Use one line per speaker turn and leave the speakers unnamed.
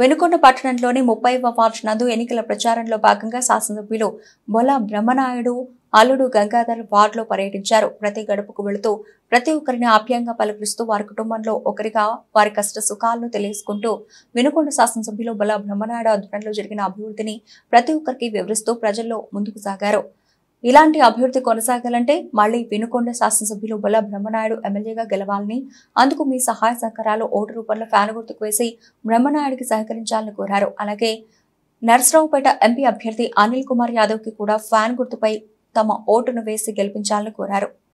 వెనుకొండ పట్టణంలోని ముప్పై వార్డు నందు ఎన్నికల ప్రచారంలో భాగంగా శాసనసభ్యులు బొల బ్రహ్మనాయుడు అల్లుడు గంగాధర్ వార్డులో పర్యటించారు ప్రతి గడుపుకు వెళుతూ ప్రతి ఒక్కరిని ఆప్యాయంగా పలకరిస్తూ వారి కుటుంబంలో ఒకరిగా వారి కష్ట సుఖాలను తెలియజేసుకుంటూ వెనుకొండ శాసనసభ్యులు బొల బ్రహ్మనాయుడు ఆధ్వర్యంలో జరిగిన అభివృద్ధిని ప్రతి ఒక్కరికి వివరిస్తూ ప్రజల్లో ముందుకు సాగారు ఇలాంటి అభివృద్ధి కొనసాగాలంటే మళ్లీ వినుకొండ శాసనసభ్యులు బొల్ల బ్రహ్మనాయుడు ఎమ్మెల్యేగా గెలవాలని అందుకు మీ సహాయ సహకారాలు ఓటు రూపంలో ఫ్యాన్ గుర్తుకు వేసి బ్రహ్మనాయుడికి సహకరించాలని కోరారు అలాగే నర్సరావుపేట ఎంపీ అభ్యర్థి అనిల్ కుమార్ యాదవ్ కి కూడా ఫ్యాన్ గుర్తుపై తమ ఓటును వేసి గెలిపించాలని కోరారు